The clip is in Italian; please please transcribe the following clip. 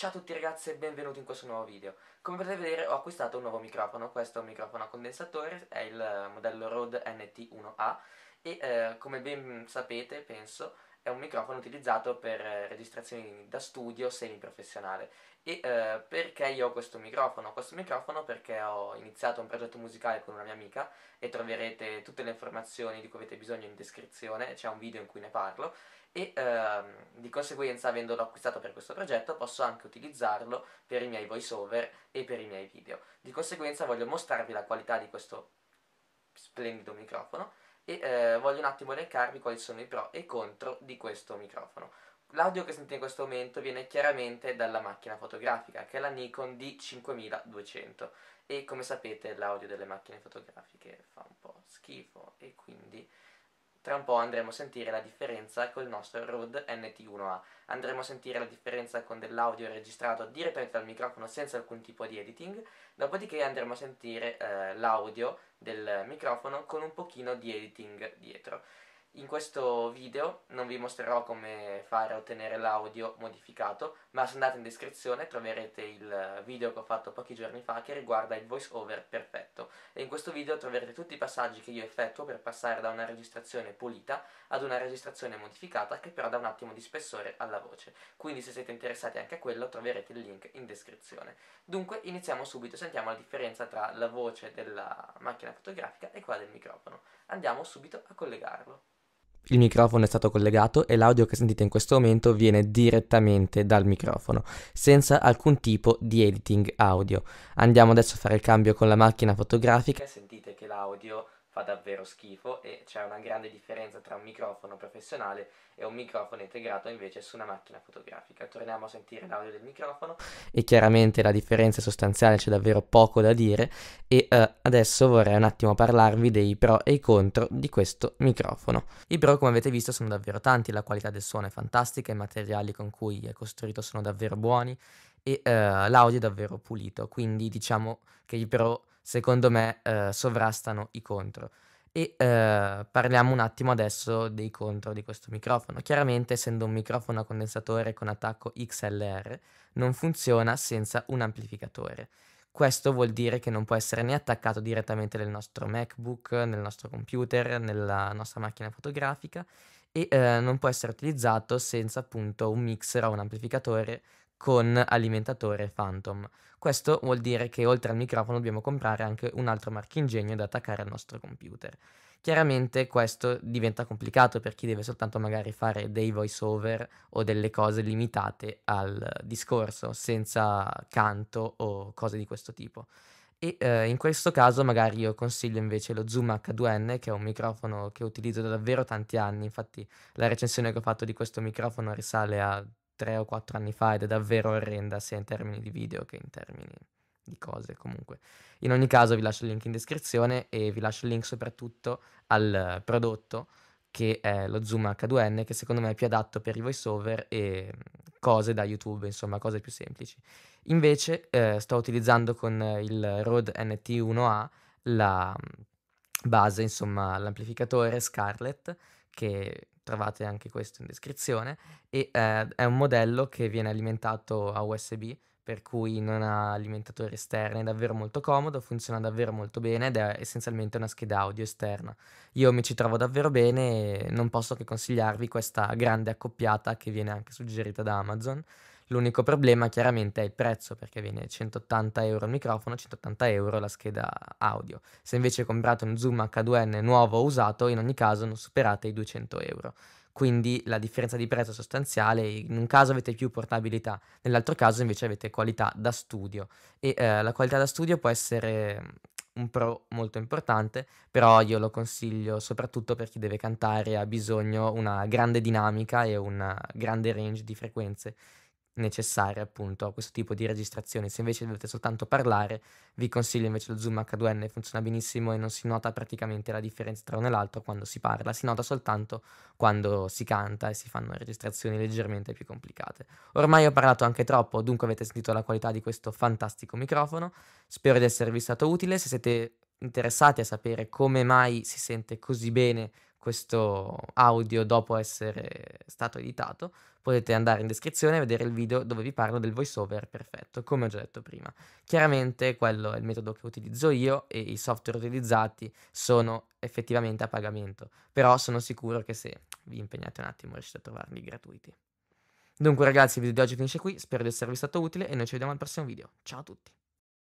Ciao a tutti ragazzi e benvenuti in questo nuovo video. Come potete vedere ho acquistato un nuovo microfono, questo è un microfono a condensatore, è il modello Rode NT1A e eh, come ben sapete penso è un microfono utilizzato per eh, registrazioni da studio semiprofessionale. E eh, perché io ho questo microfono? Ho Questo microfono perché ho iniziato un progetto musicale con una mia amica e troverete tutte le informazioni di cui avete bisogno in descrizione, c'è un video in cui ne parlo e eh, di conseguenza avendolo acquistato per questo progetto posso anche utilizzarlo per i miei voiceover e per i miei video. Di conseguenza voglio mostrarvi la qualità di questo splendido microfono e eh, voglio un attimo elencarvi quali sono i pro e i contro di questo microfono. L'audio che sentite in questo momento viene chiaramente dalla macchina fotografica, che è la Nikon D5200 e come sapete l'audio delle macchine fotografiche fa un po' schifo e quindi tra un po' andremo a sentire la differenza col nostro Rode NT1A. Andremo a sentire la differenza con dell'audio registrato direttamente dal microfono senza alcun tipo di editing, dopodiché andremo a sentire eh, l'audio del microfono con un pochino di editing dietro. In questo video non vi mostrerò come fare a ottenere l'audio modificato, ma se andate in descrizione troverete il video che ho fatto pochi giorni fa che riguarda il voice over perfetto. E in questo video troverete tutti i passaggi che io effettuo per passare da una registrazione pulita ad una registrazione modificata che però dà un attimo di spessore alla voce. Quindi se siete interessati anche a quello troverete il link in descrizione. Dunque iniziamo subito, sentiamo la differenza tra la voce della macchina fotografica e quella del microfono. Andiamo subito a collegarlo il microfono è stato collegato e l'audio che sentite in questo momento viene direttamente dal microfono, senza alcun tipo di editing audio. Andiamo adesso a fare il cambio con la macchina fotografica. Sentite che l'audio fa davvero schifo e c'è una grande differenza tra un microfono professionale e un microfono integrato invece su una macchina fotografica. Torniamo a sentire l'audio del microfono. E chiaramente la differenza è sostanziale, c'è davvero poco da dire e uh, adesso vorrei un attimo parlarvi dei pro e i contro di questo microfono. I pro come avete visto sono davvero tanti, la qualità del suono è fantastica, i materiali con cui è costruito sono davvero buoni e uh, l'audio è davvero pulito, quindi diciamo che i pro secondo me eh, sovrastano i contro. E eh, parliamo un attimo adesso dei contro di questo microfono. Chiaramente, essendo un microfono a condensatore con attacco XLR, non funziona senza un amplificatore. Questo vuol dire che non può essere né attaccato direttamente nel nostro MacBook, nel nostro computer, nella nostra macchina fotografica e eh, non può essere utilizzato senza appunto un mixer o un amplificatore con alimentatore Phantom. Questo vuol dire che oltre al microfono dobbiamo comprare anche un altro marchingegno da attaccare al nostro computer. Chiaramente questo diventa complicato per chi deve soltanto magari fare dei voice over o delle cose limitate al discorso, senza canto o cose di questo tipo. E eh, in questo caso magari io consiglio invece lo Zoom H2N, che è un microfono che utilizzo da davvero tanti anni, infatti la recensione che ho fatto di questo microfono risale a 3 o quattro anni fa ed è davvero orrenda sia in termini di video che in termini di cose comunque. In ogni caso vi lascio il link in descrizione e vi lascio il link soprattutto al prodotto che è lo Zoom H2N che secondo me è più adatto per i voiceover e mm, cose da YouTube, insomma cose più semplici. Invece eh, sto utilizzando con il Rode NT1A la mm, base, insomma l'amplificatore Scarlett che trovate anche questo in descrizione, e eh, è un modello che viene alimentato a USB per cui non ha alimentatori esterni, è davvero molto comodo, funziona davvero molto bene ed è essenzialmente una scheda audio esterna. Io mi ci trovo davvero bene e non posso che consigliarvi questa grande accoppiata che viene anche suggerita da Amazon. L'unico problema chiaramente è il prezzo perché viene 180 euro il microfono, 180 euro la scheda audio. Se invece comprate un Zoom H2N nuovo o usato, in ogni caso non superate i 200 euro quindi la differenza di prezzo è sostanziale, in un caso avete più portabilità, nell'altro caso invece avete qualità da studio e eh, la qualità da studio può essere mm, un pro molto importante, però io lo consiglio soprattutto per chi deve cantare e ha bisogno di una grande dinamica e un grande range di frequenze necessaria appunto a questo tipo di registrazione. Se invece dovete soltanto parlare, vi consiglio invece lo Zoom H2N, funziona benissimo e non si nota praticamente la differenza tra uno e l'altro quando si parla, si nota soltanto quando si canta e si fanno registrazioni leggermente più complicate. Ormai ho parlato anche troppo, dunque avete sentito la qualità di questo fantastico microfono. Spero di esservi stato utile, se siete interessati a sapere come mai si sente così bene questo audio dopo essere stato editato, Potete andare in descrizione e vedere il video dove vi parlo del voiceover perfetto, come ho già detto prima. Chiaramente quello è il metodo che utilizzo io e i software utilizzati sono effettivamente a pagamento, però sono sicuro che se vi impegnate un attimo riuscite a trovarli gratuiti. Dunque ragazzi il video di oggi finisce qui, spero di esservi stato utile e noi ci vediamo al prossimo video. Ciao a tutti!